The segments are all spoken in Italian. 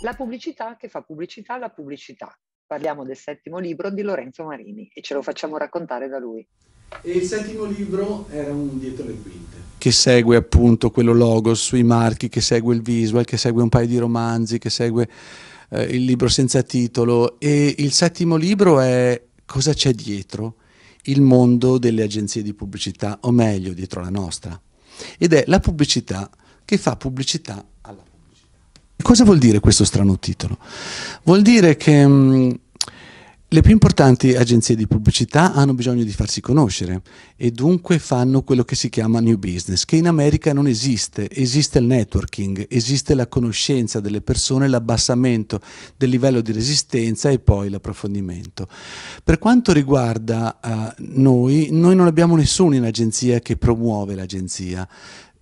La pubblicità che fa pubblicità alla pubblicità. Parliamo del settimo libro di Lorenzo Marini e ce lo facciamo raccontare da lui. E il settimo libro era un dietro le quinte. Che segue appunto quello logo sui marchi, che segue il visual, che segue un paio di romanzi, che segue eh, il libro senza titolo. E il settimo libro è cosa c'è dietro il mondo delle agenzie di pubblicità, o meglio, dietro la nostra. Ed è la pubblicità che fa pubblicità alla pubblicità. Cosa vuol dire questo strano titolo? Vuol dire che mh, mm, le più importanti agenzie di pubblicità hanno bisogno di farsi conoscere e dunque fanno quello che si chiama new business, che in America non esiste. Esiste il networking, esiste la conoscenza delle persone, l'abbassamento del livello di resistenza e poi l'approfondimento. Per quanto riguarda uh, noi, noi non abbiamo nessuno in agenzia che promuove l'agenzia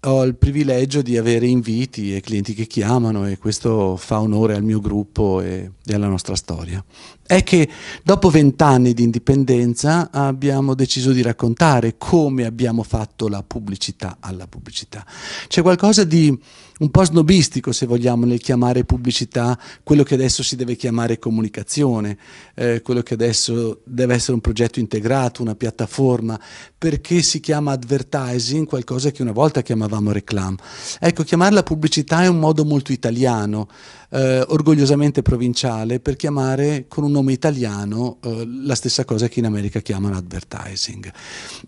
ho il privilegio di avere inviti e clienti che chiamano e questo fa onore al mio gruppo e, e alla nostra storia. È che dopo vent'anni di indipendenza abbiamo deciso di raccontare come abbiamo fatto la pubblicità alla pubblicità. C'è qualcosa di un po' snobistico se vogliamo nel chiamare pubblicità quello che adesso si deve chiamare comunicazione, eh, quello che adesso deve essere un progetto integrato, una piattaforma, perché si chiama advertising qualcosa che una volta chiamavamo reclam. Ecco, chiamarla pubblicità è un modo molto italiano, eh, orgogliosamente provinciale, per chiamare con un nome italiano eh, la stessa cosa che in America chiamano advertising.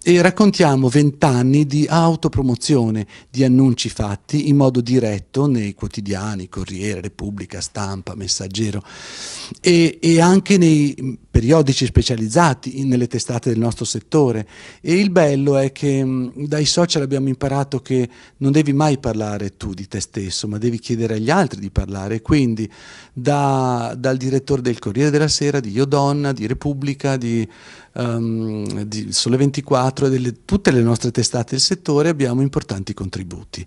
E raccontiamo vent'anni di autopromozione, di annunci fatti in modo di diretto nei quotidiani, Corriere, Repubblica, Stampa, Messaggero e, e anche nei periodici specializzati nelle testate del nostro settore e il bello è che mm, dai social abbiamo imparato che non devi mai parlare tu di te stesso, ma devi chiedere agli altri di parlare. Quindi da, dal direttore del Corriere della Sera, di Io Donna, di Repubblica, di, um, di Sole 24 e delle, tutte le nostre testate del settore abbiamo importanti contributi.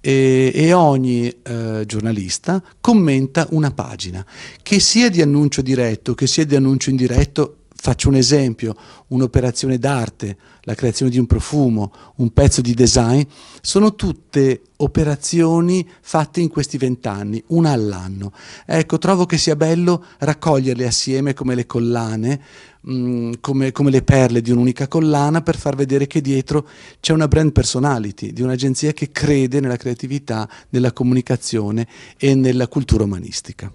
E, e ogni eh, giornalista commenta una pagina, che sia di annuncio diretto, che sia di annuncio indiretto, diretto faccio un esempio, un'operazione d'arte, la creazione di un profumo, un pezzo di design, sono tutte operazioni fatte in questi vent'anni, una all'anno. Ecco, trovo che sia bello raccoglierle assieme come le collane, mh, mm, come, come le perle di un'unica collana per far vedere che dietro c'è una brand personality, di un'agenzia che crede nella creatività, nella comunicazione e nella cultura umanistica.